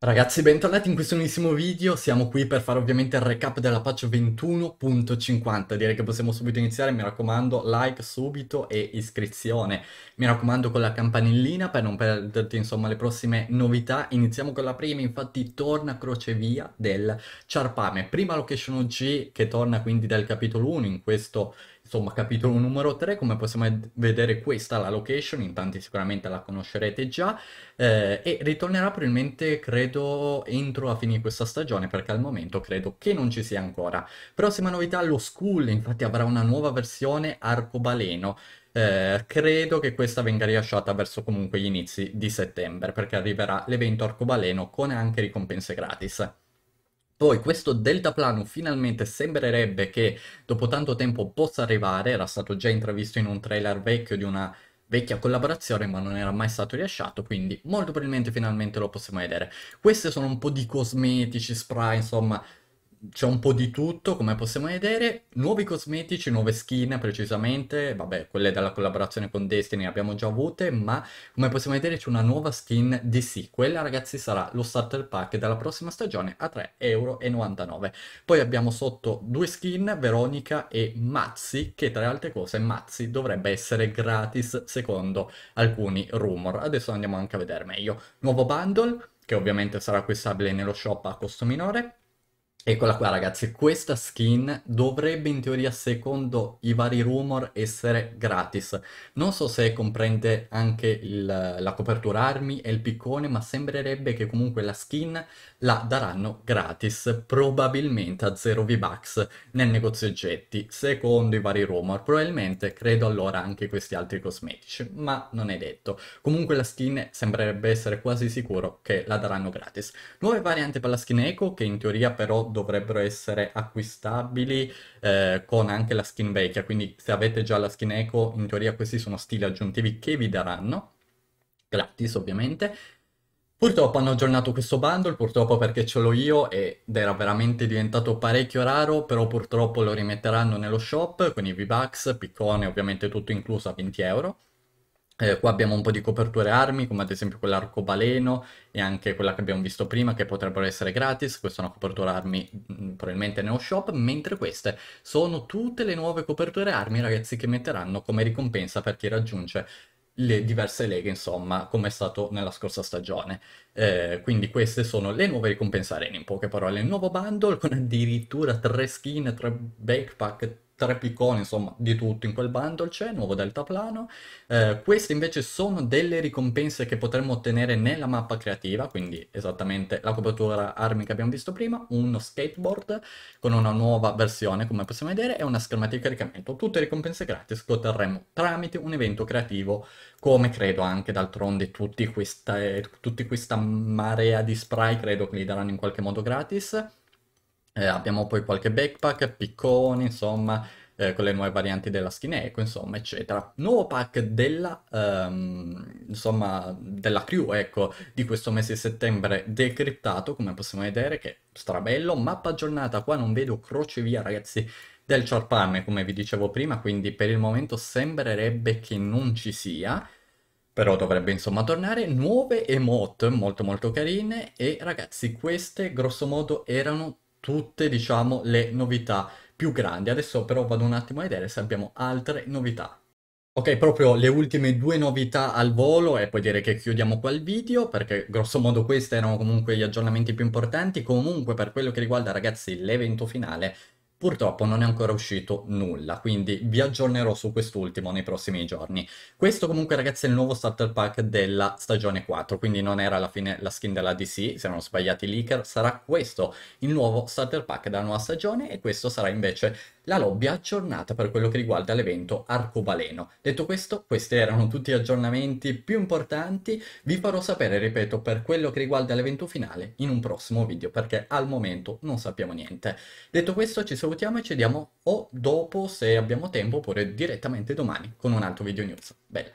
Ragazzi, bentornati in questo nuovissimo video, siamo qui per fare ovviamente il recap della patch 21.50, direi che possiamo subito iniziare, mi raccomando like subito e iscrizione, mi raccomando con la campanellina per non perderti insomma le prossime novità, iniziamo con la prima, infatti torna crocevia del Charpame. prima location OG che torna quindi dal capitolo 1 in questo Insomma, capitolo numero 3, come possiamo vedere questa è la location, in tanti sicuramente la conoscerete già, eh, e ritornerà probabilmente, credo, entro la fine di questa stagione, perché al momento credo che non ci sia ancora. Prossima novità, lo School, infatti avrà una nuova versione arcobaleno, eh, credo che questa venga rilasciata verso comunque gli inizi di settembre, perché arriverà l'evento arcobaleno con anche ricompense gratis. Poi questo deltaplano finalmente sembrerebbe che dopo tanto tempo possa arrivare, era stato già intravisto in un trailer vecchio di una vecchia collaborazione ma non era mai stato rilasciato quindi molto probabilmente finalmente lo possiamo vedere queste sono un po' di cosmetici spray insomma c'è un po' di tutto, come possiamo vedere, nuovi cosmetici, nuove skin precisamente, vabbè, quelle della collaborazione con Destiny le abbiamo già avute, ma come possiamo vedere c'è una nuova skin DC, quella ragazzi sarà lo starter pack della prossima stagione a 3,99 euro. Poi abbiamo sotto due skin, Veronica e Mazzi, che tra le altre cose Mazzi dovrebbe essere gratis secondo alcuni rumor. Adesso andiamo anche a vedere meglio. Nuovo bundle, che ovviamente sarà acquistabile nello shop a costo minore, Eccola qua ragazzi, questa skin dovrebbe in teoria secondo i vari rumor essere gratis. Non so se comprende anche il, la copertura armi e il piccone, ma sembrerebbe che comunque la skin la daranno gratis, probabilmente a 0 V-Bucks nel negozio oggetti, secondo i vari rumor. Probabilmente credo allora anche questi altri cosmetici, ma non è detto. Comunque la skin sembrerebbe essere quasi sicuro che la daranno gratis. Nuove varianti per la skin Eco che in teoria però dovrebbero essere acquistabili eh, con anche la skin vecchia, quindi se avete già la skin eco in teoria questi sono stili aggiuntivi che vi daranno, gratis ovviamente, Purtroppo hanno aggiornato questo bundle, purtroppo perché ce l'ho io ed era veramente diventato parecchio raro, però purtroppo lo rimetteranno nello shop con i V-Bucks, piccone ovviamente tutto incluso a 20 euro. Eh, qua abbiamo un po' di coperture armi, come ad esempio quell'arcobaleno e anche quella che abbiamo visto prima, che potrebbero essere gratis. Questa è una copertura armi mm, probabilmente nello shop, mentre queste sono tutte le nuove coperture armi, ragazzi, che metteranno come ricompensa per chi raggiunge le diverse leghe, insomma, come è stato nella scorsa stagione. Eh, quindi queste sono le nuove ricompense arena, in poche parole. Il nuovo bundle con addirittura tre skin, tre backpack, tre picconi, insomma, di tutto in quel bundle c'è, nuovo deltaplano. Eh, queste invece sono delle ricompense che potremmo ottenere nella mappa creativa, quindi esattamente la copertura armi che abbiamo visto prima, uno skateboard con una nuova versione, come possiamo vedere, e una schermata di caricamento. Tutte ricompense gratis che otterremo tramite un evento creativo, come credo anche d'altronde tutti questa, eh, tutti questa marea di spray, credo che li daranno in qualche modo gratis. Eh, abbiamo poi qualche backpack, picconi, insomma, eh, con le nuove varianti della skin eco, insomma, eccetera. Nuovo pack della, ehm, insomma, della crew, ecco, di questo mese di settembre decryptato, come possiamo vedere, che strabello. Mappa aggiornata, qua non vedo crocevia, ragazzi, del Charpan, come vi dicevo prima, quindi per il momento sembrerebbe che non ci sia però dovrebbe insomma tornare, nuove emote molto molto carine e ragazzi queste grosso modo erano tutte, diciamo, le novità più grandi. Adesso però vado un attimo a vedere se abbiamo altre novità. Ok, proprio le ultime due novità al volo e poi direi che chiudiamo qua il video perché grosso modo questi erano comunque gli aggiornamenti più importanti. Comunque per quello che riguarda ragazzi l'evento finale Purtroppo non è ancora uscito nulla, quindi vi aggiornerò su quest'ultimo nei prossimi giorni. Questo comunque ragazzi è il nuovo starter pack della stagione 4, quindi non era alla fine la skin della DC, se erano sbagliati i leaker, sarà questo il nuovo starter pack della nuova stagione e questo sarà invece la lobby aggiornata per quello che riguarda l'evento Arcobaleno. Detto questo, questi erano tutti gli aggiornamenti più importanti, vi farò sapere, ripeto, per quello che riguarda l'evento finale in un prossimo video, perché al momento non sappiamo niente. Detto questo, ci sono salutiamo e ci vediamo o dopo se abbiamo tempo oppure direttamente domani con un altro video news. Bella!